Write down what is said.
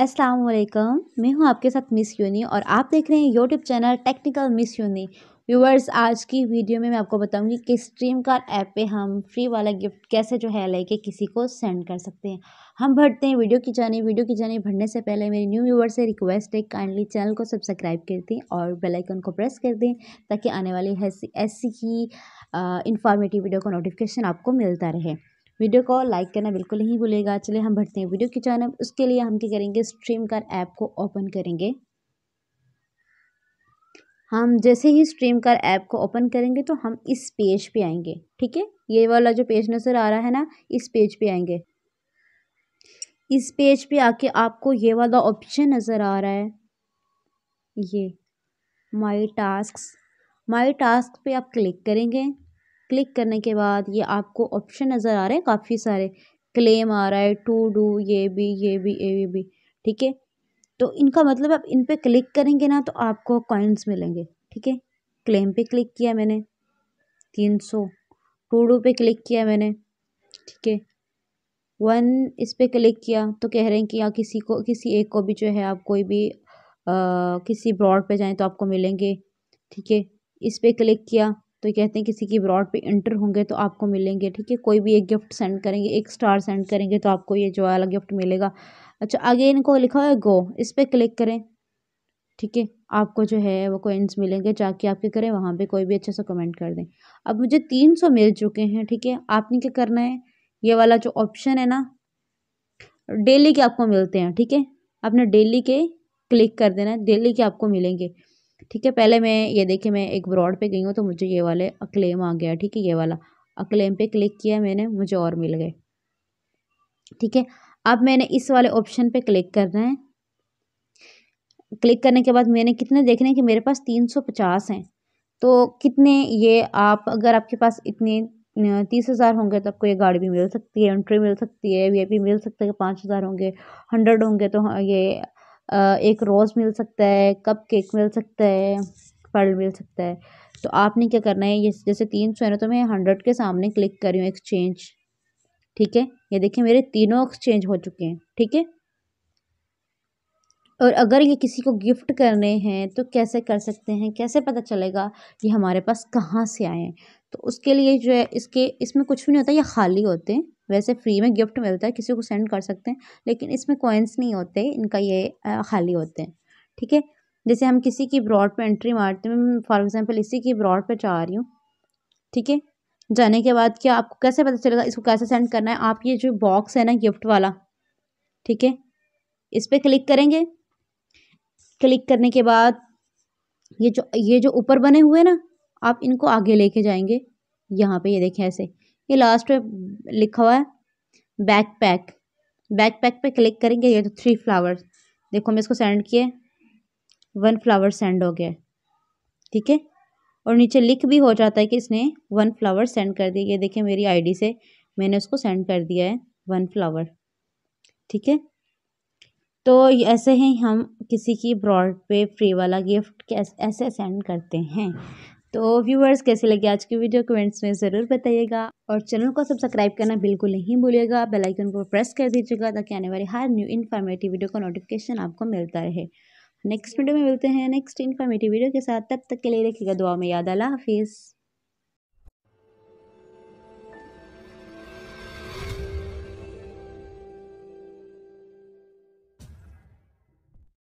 असलम मैं हूं आपके साथ मिस यूनी और आप देख रहे हैं YouTube channel technical miss uni viewers आज की वीडियो में मैं आपको बताऊंगी कि स्ट्रीम कार ऐप पे हम फ्री वाला गिफ्ट कैसे जो है लेके किसी को सेंड कर सकते हैं हम भरते हैं वीडियो की जाने वीडियो की जाने भरने से पहले मेरी न्यू व्यूवर से रिक्वेस्ट है काइंडली चैनल को सब्सक्राइब कर दें और बेलाइकन को प्रेस कर दें ताकि आने वाली ऐसी ही इंफॉर्मेटिव वीडियो का नोटिफिकेशन आपको मिलता रहे वीडियो को लाइक करना बिल्कुल नहीं भूलेगा चलिए हम बढ़ते हैं वीडियो की जानब उसके लिए हम क्या करेंगे स्ट्रीम कार ऐप को ओपन करेंगे हम जैसे ही स्ट्रीम कार ऐप को ओपन करेंगे तो हम इस पेज पे आएंगे ठीक है ये वाला जो पेज नज़र आ रहा है ना इस पेज पे आएंगे इस पेज पे आके आपको ये वाला ऑप्शन नज़र आ रहा है ये माई टास्क माई टास्क पे आप क्लिक करेंगे क्लिक करने के बाद ये आपको ऑप्शन नज़र आ रहे हैं काफ़ी सारे क्लेम आ रहा है टू डू ये भी ये भी ये भी ठीक है तो इनका मतलब आप इन पर क्लिक करेंगे ना तो आपको कॉइन्स मिलेंगे ठीक है क्लेम पे क्लिक किया मैंने तीन सौ टू डू पे क्लिक किया मैंने ठीक है वन इस पर क्लिक किया तो कह रहे हैं कि या किसी को किसी एक को भी जो है आप कोई भी आ, किसी ब्रॉड पे जाएं तो आपको मिलेंगे ठीक है इस पर क्लिक किया तो कहते हैं किसी की ब्रॉड पे इंटर होंगे तो आपको मिलेंगे ठीक है कोई भी एक गिफ्ट सेंड करेंगे एक स्टार सेंड करेंगे तो आपको ये जो वाला गिफ्ट मिलेगा अच्छा आगे इनको लिखा हुआ है गो इस पर क्लिक करें ठीक है आपको जो है वो कोइंस मिलेंगे जाके आपके करें वहाँ पे कोई भी अच्छे से कमेंट कर दें अब मुझे तीन सौ मिल चुके हैं ठीक है आपने क्या करना है ये वाला जो ऑप्शन है ना डेली के आपको मिलते हैं ठीक है आपने डेली के क्लिक कर देना डेली के आपको मिलेंगे ठीक है पहले मैं ये देखिए मैं एक ब्रॉड पे गई हूँ तो मुझे ये वाले अक्लेम आ गया ठीक है ये वाला अक्लेम पे क्लिक किया मैंने मुझे और मिल गए ठीक है अब मैंने इस वाले ऑप्शन पे क्लिक करना है क्लिक करने के बाद मैंने कितने देखने कि मेरे पास तीन सौ पचास हैं तो कितने ये आप अगर आपके पास इतने तीस हज़ार होंगे तो आपको ये गाड़ी भी मिल सकती है एंट्री मिल सकती है पी मिल सकता है पाँच हज़ार होंगे हंड्रेड होंगे तो हाँ, ये एक रोज़ मिल सकता है कप केक मिल सकता है फल मिल सकता है तो आपने क्या करना है ये जैसे तीन सौ है ना तो मैं हंड्रेड के सामने क्लिक कर रही हूँ एक्सचेंज ठीक है ये देखिए मेरे तीनों एक्सचेंज हो चुके हैं ठीक है और अगर ये किसी को गिफ्ट करने हैं तो कैसे कर सकते हैं कैसे पता चलेगा ये हमारे पास कहाँ से आए हैं तो उसके लिए जो है इसके इसमें कुछ भी नहीं होता ये खाली होते हैं वैसे फ्री में गिफ्ट मिलता है किसी को सेंड कर सकते हैं लेकिन इसमें कॉइन्स नहीं होते इनका ये खाली होते हैं ठीक है जैसे हम किसी की ब्रॉड पे एंट्री मारते हैं फॉर एग्जांपल इसी की ब्रॉड पे चाह रही हूँ ठीक है जाने के बाद क्या आपको कैसे पता चलेगा इसको कैसे सेंड करना है आप ये जो बॉक्स है ना गिफ्ट वाला ठीक है इस पर क्लिक करेंगे क्लिक करने के बाद ये जो ये जो ऊपर बने हुए ना आप इनको आगे लेके जाएंगे यहाँ पे ये देखें ऐसे ये लास्ट में लिखा हुआ है बैकपैक बैकपैक पे क्लिक करेंगे ये तो थ्री फ्लावर्स देखो मैं इसको सेंड किए वन फ्लावर सेंड हो गया ठीक है और नीचे लिख भी हो जाता है कि इसने वन फ्लावर सेंड कर दिया ये देखिए मेरी आईडी से मैंने उसको सेंड कर दिया है वन फ्लावर ठीक है तो ऐसे ही हम किसी की ब्रॉड पे फ्री वाला गिफ्ट ऐसे सेंड करते हैं तो व्यूअर्स कैसे लगे आज की वीडियो कमेंट्स में ज़रूर बताइएगा और चैनल को सब्सक्राइब करना बिल्कुल नहीं भूलिएगा बेल आइकन को प्रेस कर दीजिएगा ताकि आने वाली हर न्यू इन्फॉर्मेटिव वीडियो का नोटिफिकेशन आपको मिलता रहे नेक्स्ट वीडियो में मिलते हैं नेक्स्ट इन्फॉर्मेटिव वीडियो के साथ तब तक के लिए रखिएगा दुआ में याद अला हाफिज़